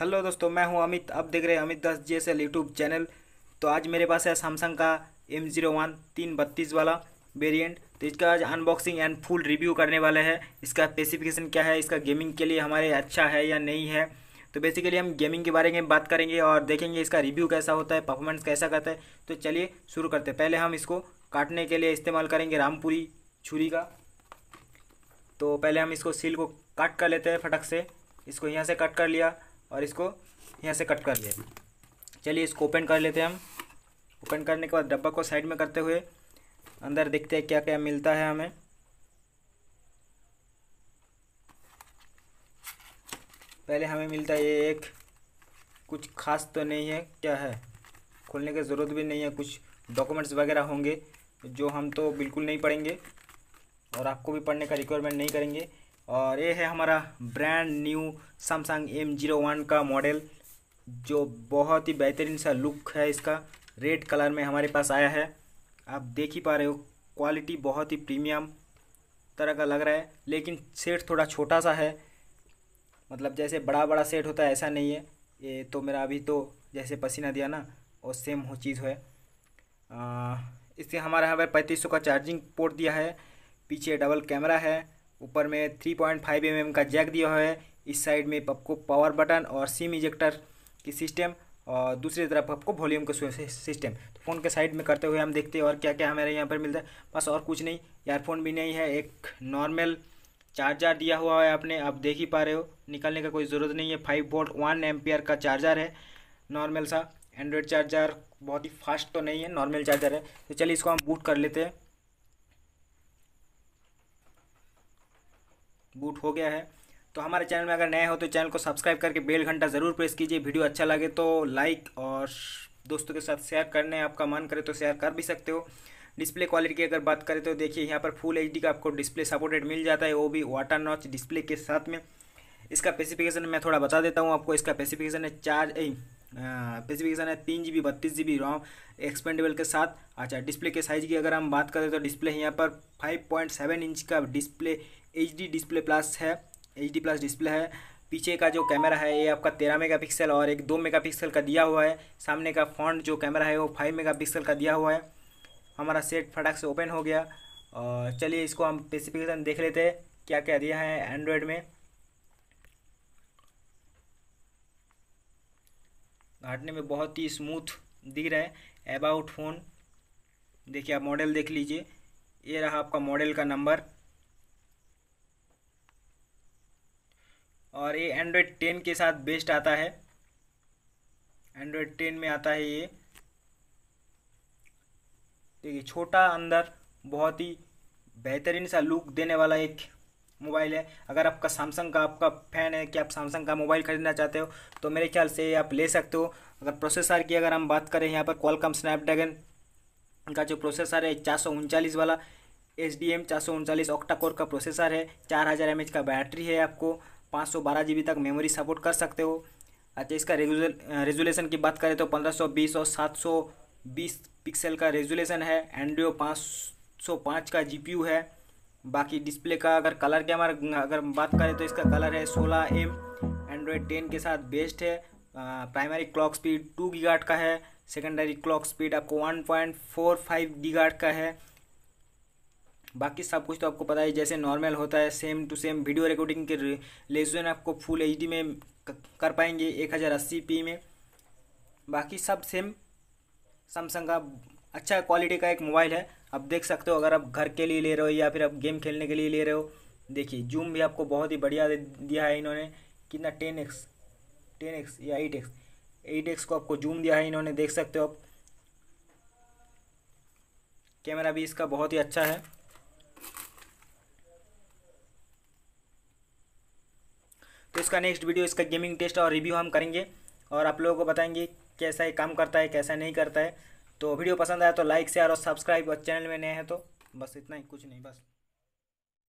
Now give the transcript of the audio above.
hello दोस्तों मैं हूं अमित आप देख रहे हैं Amit Das G S L YouTube channel तो आज मेरे पास है सैमसंग का एम जीरो वन तीन बत्तीस वाला वेरिएंट तो इसका आज अनबॉक्सिंग एंड फुल रिव्यू करने वाले हैं इसका स्पेसिफिकेशन क्या है इसका गेमिंग के लिए हमारे अच्छा है या नहीं है तो बेसिकली हम गेमिंग के बारे में बात करेंगे और देखेंगे इसका रिव्यू कैसा होता है परफॉर्मेंस कैसा करता है तो चलिए शुरू करते हैं पहले हम इसको काटने के लिए इस्तेमाल करेंगे रामपुरी छुरी का तो पहले हम इसको सील को काट कर लेते हैं फटक से इसको यहाँ से कट कर लिया और इसको यहाँ से कट कर लिया चलिए इसको ओपन कर लेते हैं हम ओपन करने के बाद डब्बा को साइड में करते हुए अंदर देखते हैं क्या क्या मिलता है हमें पहले हमें मिलता है ये एक कुछ खास तो नहीं है क्या है खोलने की ज़रूरत भी नहीं है कुछ डॉक्यूमेंट्स वगैरह होंगे जो हम तो बिल्कुल नहीं पढ़ेंगे और आपको भी पढ़ने का रिक्वायरमेंट नहीं करेंगे और ये है हमारा brand new Samsung M zero one का मॉडल जो बहुत ही बेहतरीन सा लुक है इसका रेड कलर में हमारे पास आया है आप देख ही पा रहे हो क्वालिटी बहुत ही प्रीमियम तरह का लग रहा है लेकिन सेट थोड़ा छोटा सा है मतलब जैसे बड़ा बड़ा सेट होता है ऐसा नहीं है ये तो मेरा अभी तो जैसे पसीना दिया ना और सेम हो चीज़ है इससे हमारा पर पैंतीस सौ का चार्जिंग पोर्ट दिया है पीछे डबल कैमरा है ऊपर में थ्री पॉइंट फाइव एम का जैक दिया हुआ है इस साइड में आपको पावर बटन और सिम इजेक्टर की सिस्टम और दूसरी तरफ आपको वॉल्यूम का सिस्टम तो फ़ोन के साइड में करते हुए हम देखते हैं और क्या क्या हमारे यहाँ पर मिलता है बस और कुछ नहीं एयरफोन भी नहीं है एक नॉर्मल चार्जर दिया हुआ है आपने आप देख ही पा रहे हो निकालने का कोई ज़रूरत नहीं है फाइव वोल्ट वन एम्पियर का चार्जर है नॉर्मल सा एंड्रॉयड चार्जर बहुत ही फास्ट तो नहीं है नॉर्मल चार्जर है तो चलिए इसको हम बूट कर लेते हैं बूट हो गया है तो हमारे चैनल में अगर नए हो तो चैनल को सब्सक्राइब करके बेल घंटा ज़रूर प्रेस कीजिए वीडियो अच्छा लगे तो लाइक और दोस्तों के साथ शेयर करने आपका मन करे तो शेयर कर भी सकते हो डिस्प्ले क्वालिटी की अगर बात करें तो देखिए यहाँ पर फुल एच का आपको डिस्प्ले सपोर्टेड मिल जाता है वो भी वाटर नॉच डिस्प्ले के साथ में इसका स्पेसिफिकेशन मैं थोड़ा बता देता हूँ आपको इसका स्पेसिफिकेशन है चार स्पेसिफिकेशन है तीन जी बी बत्तीस जी बी रॉम एक्सपेंडेबल के साथ अच्छा डिस्प्ले के साइज़ की अगर हम बात करें तो डिस्प्ले यहाँ पर 5.7 इंच का डिस्प्ले एच डिस्प्ले प्लस है एच प्लस डिस्प्ले है पीछे का जो कैमरा है ये आपका तेरह मेगापिक्सल और एक दो मेगापिक्सल का दिया हुआ है सामने का फ्रंट जो कैमरा है वो फाइव मेगापिक्सल का दिया हुआ है हमारा सेट फटाक से ओपन हो गया और चलिए इसको हम स्पेसिफिकेशन देख लेते हैं क्या क्या दिया है एंड्रॉयड में घाटने में बहुत ही स्मूथ दिख रहा है अबाउट फ़ोन देखिए आप मॉडल देख लीजिए ये रहा आपका मॉडल का नंबर और ये एंड्रॉयड टेन के साथ बेस्ट आता है एंड्रॉयड टेन में आता है ये देखिए छोटा अंदर बहुत ही बेहतरीन सा लुक देने वाला एक मोबाइल है अगर आपका सैमसंग का आपका फ़ैन है कि आप सैमसंग का मोबाइल खरीदना चाहते हो तो मेरे ख्याल से आप ले सकते हो अगर प्रोसेसर की अगर हम बात करें यहाँ पर कॉलकम स्नैपड्रैगन का जो प्रोसेसर है चार सौ उनचालीस वाला एच डी एम चार सौ उनचालीस ऑक्टाकोर का प्रोसेसर है चार हज़ार एम एच का बैटरी है आपको पाँच सौ बारह जी बी तक मेमोरी सपोर्ट कर सकते हो अच्छा इसका रेजुलेशन की बात करें तो पंद्रह सौ बीस और सात सौ बीस पिक्सल का रेजुलेशन है एंड्रियो पाँच सौ पाँच का जी पी यू है बाकी डिस्प्ले का अगर कलर की अगर बात करें तो इसका कलर है सोलह एम एंड्रॉयड टेन के साथ बेस्ट है प्राइमरी क्लॉक स्पीड टू गीगाट का है सेकेंडरी क्लॉक स्पीड आपको वन पॉइंट फोर फाइव गीगाट का है बाकी सब कुछ तो आपको पता है जैसे नॉर्मल होता है same to same video recording के रेजोलेशन आपको फुल एच में कर पाएंगे एक हज़ार अस्सी पी में बाकी सब सेम सैमसंग का अच्छा क्वालिटी का एक मोबाइल है आप देख सकते हो अगर आप घर के लिए ले रहे हो या फिर आप गेम खेलने के लिए ले रहे हो देखिए जूम भी आपको बहुत ही बढ़िया दिया है इन्होंने कितना टेन एक्स टेन एक्स या एट एक्स एट एक्स को आपको जूम दिया है इन्होंने देख सकते हो आप कैमरा भी इसका बहुत ही अच्छा है इसका नेक्स्ट वीडियो इसका गेमिंग टेस्ट और रिव्यू हम करेंगे और आप लोगों को बताएंगे कैसा ये काम करता है कैसा नहीं करता है तो वीडियो पसंद आया तो लाइक शेयर और सब्सक्राइब और चैनल में नए हैं तो बस इतना ही कुछ नहीं बस